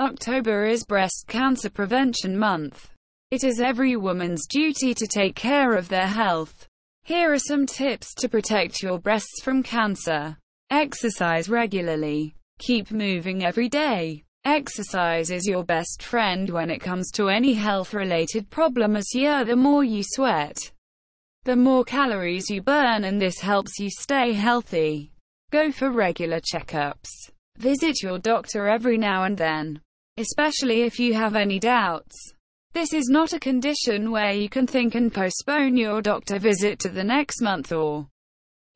October is Breast Cancer Prevention Month. It is every woman's duty to take care of their health. Here are some tips to protect your breasts from cancer. Exercise regularly. Keep moving every day. Exercise is your best friend when it comes to any health-related problem as yeah, the more you sweat, the more calories you burn and this helps you stay healthy. Go for regular checkups. Visit your doctor every now and then especially if you have any doubts. This is not a condition where you can think and postpone your doctor visit to the next month or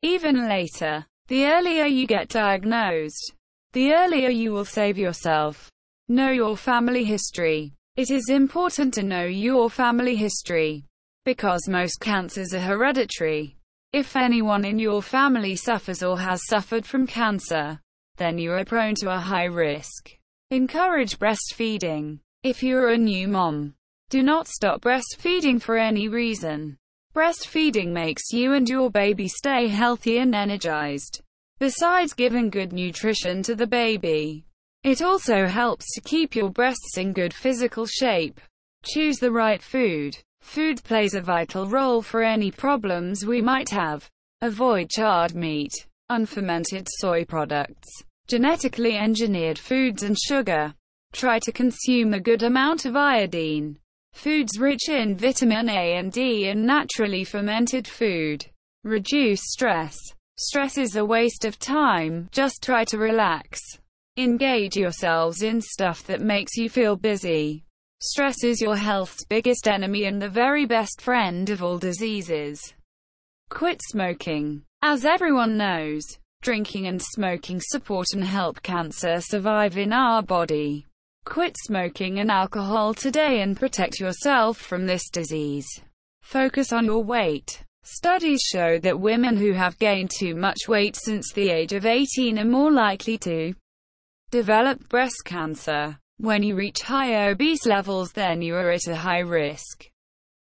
even later. The earlier you get diagnosed, the earlier you will save yourself. Know your family history. It is important to know your family history because most cancers are hereditary. If anyone in your family suffers or has suffered from cancer, then you are prone to a high risk. Encourage breastfeeding. If you're a new mom, do not stop breastfeeding for any reason. Breastfeeding makes you and your baby stay healthy and energized. Besides giving good nutrition to the baby, it also helps to keep your breasts in good physical shape. Choose the right food. Food plays a vital role for any problems we might have. Avoid charred meat, unfermented soy products, genetically engineered foods and sugar. Try to consume a good amount of iodine. Foods rich in vitamin A and D and naturally fermented food. Reduce stress. Stress is a waste of time, just try to relax. Engage yourselves in stuff that makes you feel busy. Stress is your health's biggest enemy and the very best friend of all diseases. Quit smoking. As everyone knows, drinking and smoking support and help cancer survive in our body. Quit smoking and alcohol today and protect yourself from this disease. Focus on your weight. Studies show that women who have gained too much weight since the age of 18 are more likely to develop breast cancer. When you reach high obese levels then you are at a high risk.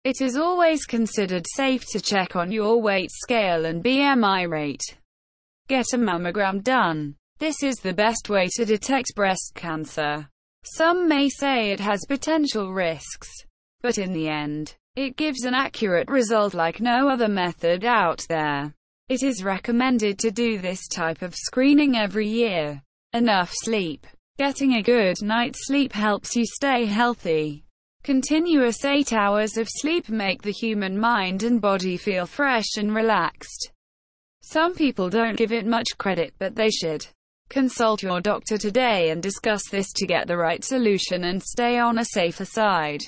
It is always considered safe to check on your weight scale and BMI rate. Get a mammogram done. This is the best way to detect breast cancer. Some may say it has potential risks, but in the end, it gives an accurate result like no other method out there. It is recommended to do this type of screening every year. Enough sleep. Getting a good night's sleep helps you stay healthy. Continuous 8 hours of sleep make the human mind and body feel fresh and relaxed. Some people don't give it much credit, but they should. Consult your doctor today and discuss this to get the right solution and stay on a safer side.